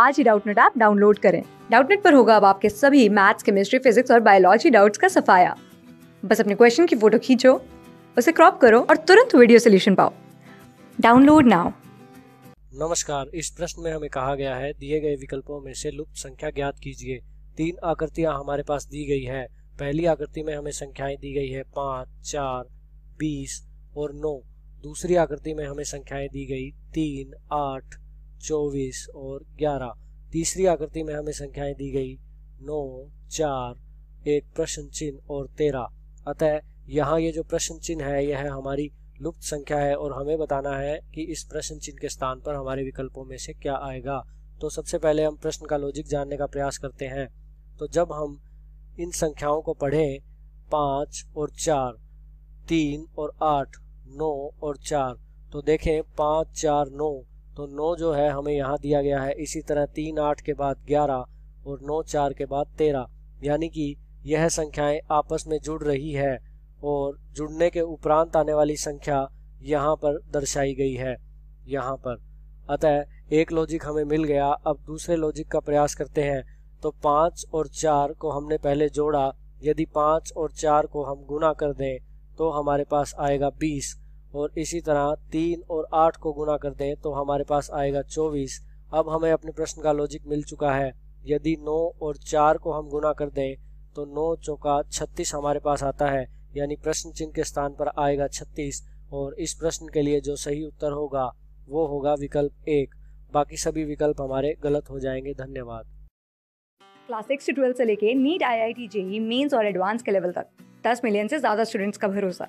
आज ही Doubtnut app download करें डाउटनेट पर होगा अब आपके सभी मैथ्स केमिस्ट्री फिजिक्स और बायोलॉजी डाउट्स का सफाया बस अपने क्वेश्चन की फोटो खींचो उसे क्रॉप करो और तुरंत वीडियो सोल्यूशन पाओ डाउनलोड नाउ नमस्कार इस प्रश्न में हमें कहा गया है दिए गए विकल्पों में से लुप्त संख्या ज्ञात कीजिए तीन आकृतियां हमारे पास दी गई है पहली आकृति में हमें संख्याएं दी गई है पाँच चार बीस और नौ दूसरी आकृति में हमें संख्याएं दी गई तीन आठ चौबीस और ग्यारह तीसरी आकृति में हमें संख्याएं दी गई नौ चार एक प्रश्न चिन्ह और तेरह अतः यहाँ ये जो प्रश्न चिन्ह है यह हमारी लुप्त संख्या है और हमें बताना है कि इस प्रश्न चिन्ह के स्थान पर हमारे विकल्पों में से क्या आएगा तो सबसे पहले हम प्रश्न का लॉजिक जानने का प्रयास करते हैं तो जब हम इन संख्याओं को पढ़ें पाँच और चार तीन और आठ नौ और चार तो देखें पाँच चार नौ तो नौ जो है हमें यहाँ दिया गया है इसी तरह तीन आठ के बाद ग्यारह और नौ चार के बाद तेरह यानी कि यह संख्याएं आपस में जुड़ रही है और जुड़ने के उपरांत आने वाली संख्या यहाँ पर दर्शाई गई है यहाँ पर अतः एक लॉजिक हमें मिल गया अब दूसरे लॉजिक का प्रयास करते हैं तो पाँच और चार को हमने पहले जोड़ा यदि पाँच और चार को हम गुना कर दें तो हमारे पास आएगा बीस और इसी तरह तीन और आठ को गुना कर दें तो हमारे पास आएगा चौबीस अब हमें अपने प्रश्न का लॉजिक मिल चुका है यदि नौ और चार को हम गुना कर दें तो नौ चौका छत्तीस हमारे पास आता है यानी प्रश्न चिन्ह के स्थान पर आएगा छत्तीस और इस प्रश्न के लिए जो सही उत्तर होगा वो होगा विकल्प एक बाकी सभी विकल्प हमारे गलत हो जाएंगे धन्यवाद क्लास सिक्स से ट्वेल्थ से लेके NEET I I T JEE mains और एडवांस के लेवल तक दस मिलियन से ज़्यादा स्टूडेंट्स का भरोसा